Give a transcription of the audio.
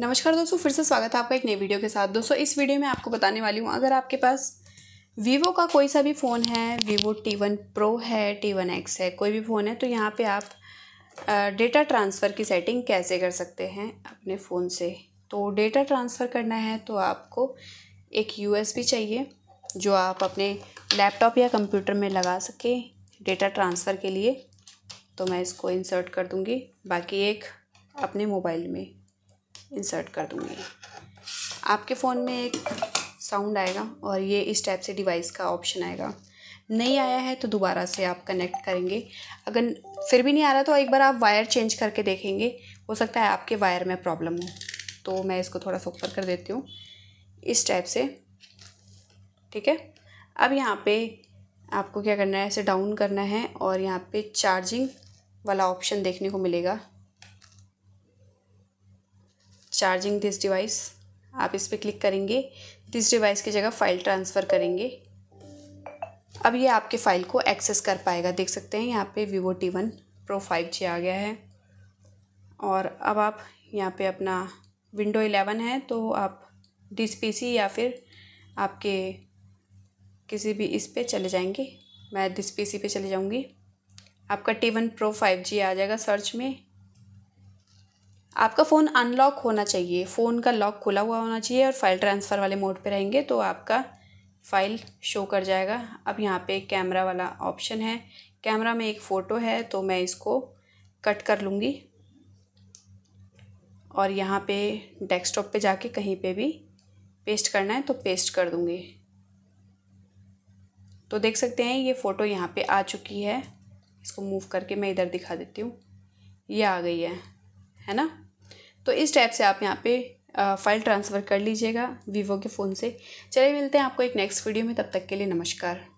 नमस्कार दोस्तों फिर से स्वागत है आपका एक नई वीडियो के साथ दोस्तों इस वीडियो में आपको बताने वाली हूँ अगर आपके पास वीवो का कोई सा भी फ़ोन है वीवो टी वन प्रो है टी वन एक्स है कोई भी फ़ोन है तो यहाँ पे आप डेटा ट्रांसफ़र की सेटिंग कैसे कर सकते हैं अपने फ़ोन से तो डेटा ट्रांसफ़र करना है तो आपको एक यू चाहिए जो आप अपने लैपटॉप या कंप्यूटर में लगा सकें डेटा ट्रांसफ़र के लिए तो मैं इसको इंसर्ट कर दूँगी बाकी एक अपने मोबाइल में इंसर्ट कर दूँगी आपके फ़ोन में एक साउंड आएगा और ये इस टाइप से डिवाइस का ऑप्शन आएगा नहीं आया है तो दोबारा से आप कनेक्ट करेंगे अगर फिर भी नहीं आ रहा तो एक बार आप वायर चेंज करके देखेंगे हो सकता है आपके वायर में प्रॉब्लम हो तो मैं इसको थोड़ा सा ऊपर कर देती हूँ इस टाइप से ठीक है अब यहाँ पे आपको क्या करना है इसे डाउन करना है और यहाँ पे चार्जिंग वाला ऑप्शन देखने को मिलेगा चार्जिंग दिस डिवाइस आप इस पर क्लिक करेंगे दिस डिवाइस की जगह फ़ाइल ट्रांसफ़र करेंगे अब ये आपके फ़ाइल को एक्सेस कर पाएगा देख सकते हैं यहाँ पे Vivo T one Pro five G आ गया है और अब आप यहाँ पे अपना विंडो 11 है तो आप डिस पी या फिर आपके किसी भी इस पे चले जाएंगे मैं डिस पी पे चले जाऊँगी आपका T one Pro five G आ जाएगा सर्च में आपका फ़ोन अनलॉक होना चाहिए फ़ोन का लॉक खुला हुआ होना चाहिए और फाइल ट्रांसफ़र वाले मोड पे रहेंगे तो आपका फ़ाइल शो कर जाएगा अब यहाँ पे कैमरा वाला ऑप्शन है कैमरा में एक फ़ोटो है तो मैं इसको कट कर लूँगी और यहाँ पे डेस्कटॉप पे जाके कहीं पे भी पेस्ट करना है तो पेस्ट कर दूँगी तो देख सकते हैं ये फ़ोटो यहाँ पे आ चुकी है इसको मूव करके मैं इधर दिखा देती हूँ ये आ गई है है ना तो इस टाइप से आप यहाँ पे फ़ाइल ट्रांसफ़र कर लीजिएगा वीवो के फ़ोन से चलिए मिलते हैं आपको एक नेक्स्ट वीडियो में तब तक के लिए नमस्कार